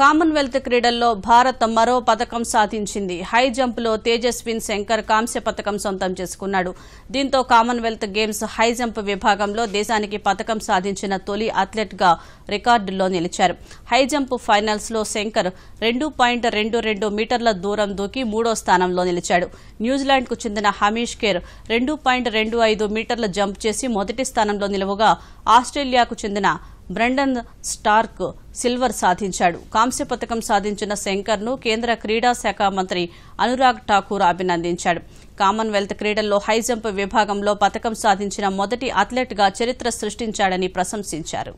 Commonwealth క్రీడల్లో భారత్ మరో పథకం సాధించింది హై జంప్లో తేజస్విన్ శంకర్ కాంస్య పథకం సొంతం చేసుకున్నాడు దీంతో కామన్వెల్త్ గేమ్స్ హై జంప్ విభాగంలో దేశానికి పథకం సాధించిన తొలి అథ్లెట్గా రికార్డుల్లో నిలిచారు హై జంప్ ఫైనల్స్లో శంకర్ రెండు పాయింట్ రెండు రెండు మీటర్ల దూరం దూకి మూడో స్థానంలో నిలిచాడు న్యూజిలాండ్కు చెందిన హమీష్ కేర్ రెండు పాయింట్ రెండు ఐదు మీటర్ల జంప్ చేసి మొదటి స్థానంలో నిలువగా ఆస్ట్రేలియాకు చెందిన బ్రెండన్ స్టార్క్ సిల్వర్ సాధించాడు కాంస్య పథకం సాధించిన శంకర్ను కేంద్ర క్రీడా శాఖ మంత్రి అనురాగ్ ఠాకూర్ అభినందించాడు కామన్వెల్త్ క్రీడల్లో హైజంప్ విభాగంలో పథకం సాధించిన మొదటి అథ్లెట్గా చరిత్ర సృష్టించాడని ప్రశంసించారు